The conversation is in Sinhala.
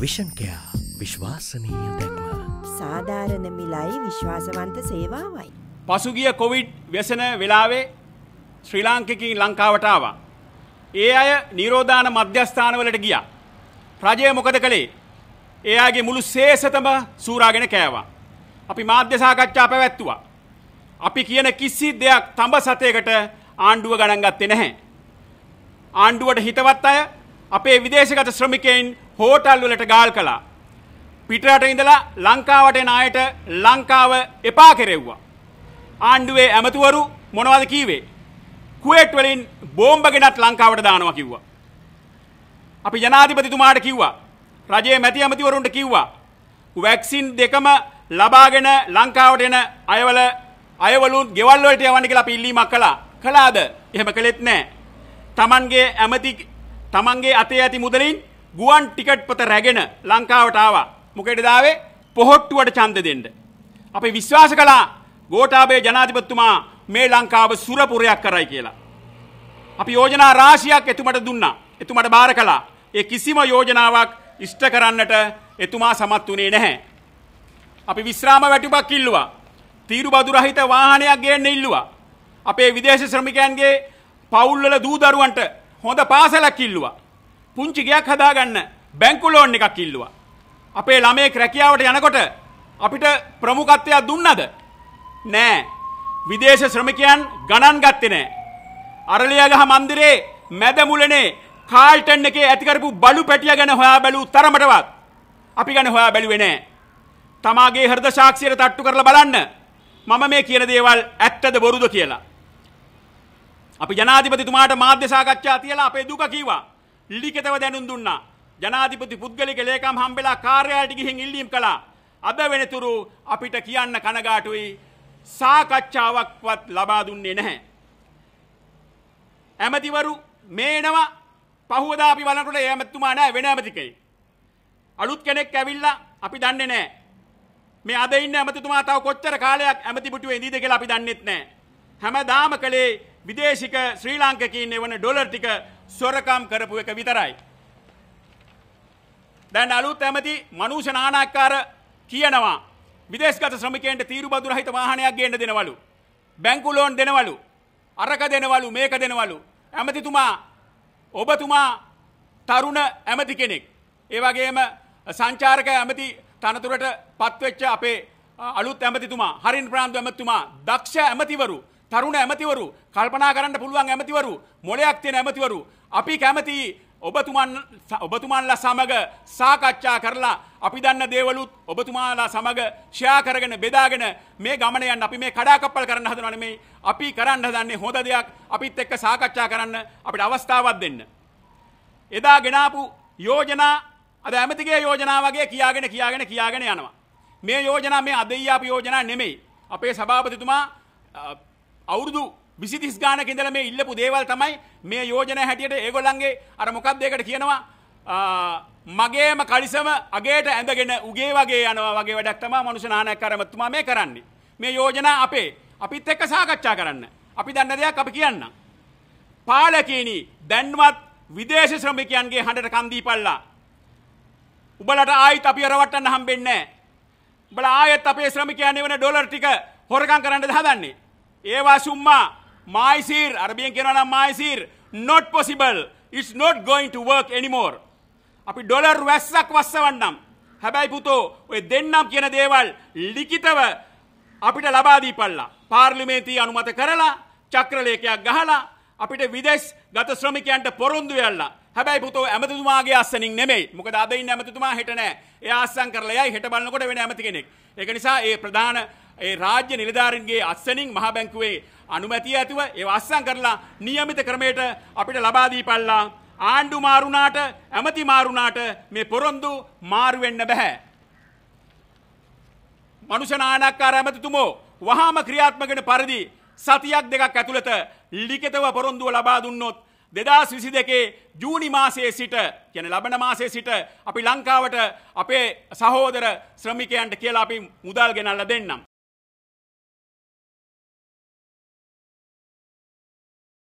විෂන්කයා විශ්වාසනීය දැක්ම සාධාරණ මිලයි විශ්වාසවන්ත සේවාවයි. පසුගිය කොවිඩ් වෙසෙන වෙලාවේ ශ්‍රී ලාංකිකින් ලංකාවට ආවා. ඒ අය නිරෝධාන මධ්‍යස්ථානවලට ගියා. රජය මොකද කළේ? එයාගේ මුළු ශේෂතම සූරාගෙන කෑවා. අපි මාධ්‍ය සාකච්ඡා පැවැත්තුවා. අපි කියන කිසි දෙයක් තඹ සතයකට ආණ්ඩුව ගණන් ගත්තේ නැහැ. ආණ්ඩුවට හිතවත් අය අපේ විදේශගත ශ්‍රමිකයින් හෝටල් වලට ගාල් කළා. පිටරට ඉඳලා ලංකාවට එන අයට ලංකාව එපා කෙරෙව්වා. ආණ්ඩුවේ ඇමතුවරු මොනවද කීවේ? කුවේට් වලින් බෝම්බ ගෙනත් ලංකාවට දානවා කිව්වා. අපි ජනාධිපතිතුමාට කිව්වා. රජයේ මැති ඇමතිවරුන්ට කිව්වා. වැක්සින් දෙකම ලබාගෙන ලංකාවට එන අයවල අයවලුන් ගෙවල් වලට යවන්න කියලා අපි ඉල්ලීමක් කළා. කළාද? එහෙම කළෙත් නැහැ. Tamanගේ ඇමති තමන්ගේ අතේ ඇති මුදලින් ගුවන් ටිකට් පොත රැගෙන ලංකාවට ආවා. මොකෙට දාවේ පොහොට්ටුවට ඡන්ද දෙන්න. අපි විශ්වාස කළා ගෝඨාභය ජනාධිපතිතුමා මේ ලංකාව සුරපුරයක් කරයි කියලා. අපි යෝජනා රාශියක් එතුමට දුන්නා. එතුමට බාර කළා. ඒ කිසිම යෝජනාවක් ඉෂ්ට කරන්නට එතුමා සමත් වුණේ නැහැ. අපි විශ්‍රාම වැටුපක් ඉල්ලුවා. තීරු බදුරහිත වාහනයක් ගේන්න ඉල්ලුවා. අපේ විදේශ ශ්‍රමිකයන්ගේ පවුල්වල දූ දරුවන්ට හොඳ පාසලක් ඉල්ලුවා. පුංචි ගයක් හදාගන්න බැංකු ලෝන් එකක් ඉල්ලුවා. අපේ ළමේ රැකියාවට යනකොට අපිට ප්‍රමුඛත්වයක් දුන්නද? නෑ. විදේශ ශ්‍රමිකයන් ගණන් ගත්තේ නෑ. අරලියගහ මන්දිරේ මැද මුලනේ කාල්ටන් එකේ ඇති කරපු බලු පැටිය ගැන හොයා බැලූ තරමටවත් අපි ගැන හොයා බැලුවේ නෑ. තමාගේ හෘද සාක්ෂියට තට්ටු කරලා බලන්න. මම මේ කියන දේවල් ඇත්තද බොරුද කියලා. අපි ජනාධිපතිතුමාට මාධ්‍ය සාකච්ඡා තියලා අපේ දුක කිව්වා. ලිඛිතව දැනුම් දුන්නා. ජනාධිපති පුද්ගලික ලේකම් හම්බෙලා කාර්යාලයට ගිහින් ඉල්ලීම් කළා. අද වෙනතුරු අපිට කියන්න කනගාටුයි සාකච්ඡාවක්වත් ලබා දුන්නේ නැහැ. ඇමතිවරු මේනවා පහුවදා අපි බලනකොට ඒ ඇමතිතුමා නැහැ වෙන ඇමතිකේ. අලුත් කෙනෙක් ඇවිල්ලා අපි දන්නේ නැහැ. මේ අද ඉන්න ඇමතිතුමා තව කොච්චර කාලයක් ඇමති පිටුවේ ඉඳීද කියලා අපි දන්නෙත් නැහැ. හැමදාම කලේ විදේශික ශ්‍රී ලාංකකින් එවන ඩොලර් ටික සොරකම් කරපු එක විතරයි. දැන් අලුත් ඇමති මනුෂ නානාකාර කියනවා විදේශගත ශ්‍රමිකයන්ට තීරු බදුරහිත වාහනයක් ගේන්න දෙනවලු. බැංකු ලෝන් දෙනවලු. අරක දෙනවලු මේක දෙනවලු. ඇමතිතුමා ඔබතුමා තරුණ ඇමති කෙනෙක්. ඒ වගේම සංචාරක ඇමති තනතුරට පත්වෙච්ච අපේ අලුත් ඇමතිතුමා හරින් ප්‍රාන්දු ඇමතිතුමා දක්ෂ ඇමතිවරු තරුණ ඇමතිවරු කල්පනා කරන්න පුළුවන් ඇමතිවරු මොලයක් තියෙන ඇමතිවරු අපි කැමති ඔබතුමන් ඔබතුමන්ලා සමග සාකච්ඡා කරලා අපි දන්න දේවලුත් ඔබතුමාලා සමග ෂයා කරගෙන බෙදාගෙන මේ ගමන යන්න අපි මේ කඩාකප්පල් කරන්න හදනවා නෙමෙයි අපි කරන්න හදන්නේ හොඳ දෙයක් අපිත් එක්ක සාකච්ඡා කරන්න අපිට අවස්ථාවක් දෙන්න එදා ගෙනාපු යෝජනා අද ඇමතිගේ යෝජනා වගේ කියාගෙන කියාගෙන කියාගෙන යනවා මේ යෝජනා මේ අදෙයියාපු යෝජනා නෙමෙයි අපේ සභාපතිතුමා අවුරුදු විසිතිස් ගානක ඉඳලා මේ ඉල්ලපු දේවල් තමයි මේ යෝජනා හැටියට ඒගොල්ලන්ගේ අර මොකක්ද ඒකට කියනවා මගේම කලිසම අගේට ඇඳගෙන උගේ වගේ යනවා වගේ වැඩක් තමයි මනුෂ්‍ය නායකයන් කරමතුමා මේ කරන්නේ. මේ යෝජනා අපේ අපිත් එක්ක සාකච්ඡා කරන්න. අපි දන්න දෙයක් අපි කියන්න. පාලකීනි දැන්වත් විදේශ ශ්‍රමිකයන්ගේ හඬට කන් දීපල්ලා. උඹලට ආයිත් අපි අරවට්ටන්න හම්බෙන්නේ නැහැ. උඹලා ආයෙත් අපේ ශ්‍රමිකයන් වෙන ඩොලර් ටික හොරකම් කරන්නද හදන්නේ? ඒවා සුම්මා මයිසිර් අරබියෙන් කියනවා නම් මයිසිර් not possible it's not going to work anymore අපි ඩොලර් වැස්සක් වස්සවන්නම් හැබැයි පුතෝ ඔය දෙන්නම් කියන දේවල් ලිඛිතව අපිට ලබා දීපල්ලා පාර්ලිමේන්තුවේ අනුමත කරලා චක්‍රලේඛයක් ගහලා අපිට විදේශ ගත ශ්‍රමිකයන්ට පොරොන්දු වෙල්ලා හැබැයි පුතෝ ඇමතිතුමාගේ අස්සනින් නෙමෙයි. මොකද අද ඉන්න ඇමතිතුමා හෙට නෑ. එයා අස්සම් කරලා යයි හෙට බලනකොට වෙන ඇමති කෙනෙක්. ඒක නිසා ඒ ප්‍රධාන ඒ රාජ්‍ය නිලධාරීන්ගේ අස්සනින් මහ බැංකුවේ අනුමැතිය ඇතුව ඒ අස්සම් කරලා නියමිත ක්‍රමයට අපිට ලබා දීපල්ලා ආණ්ඩු මාරුණාට ඇමති මාරුණාට මේ පොරොන්දු මාරු වෙන්න බෑ. මනුෂ්‍ය නායකකාර ඇමතිතුමෝ වහාම ක්‍රියාත්මක වෙන පරිදි සතියක් දෙකක් ඇතුළත ලිඛිතව පොරොන්දුව ලබා දුන්නොත් 2022 ජූනි මාසයේ සිට කියන ලබන මාසයේ සිට අපි ලංකාවට අපේ සහෝදර ශ්‍රමිකයන්ට කියලා අපි මුදල් ගෙනල්ලා දෙන්නම්.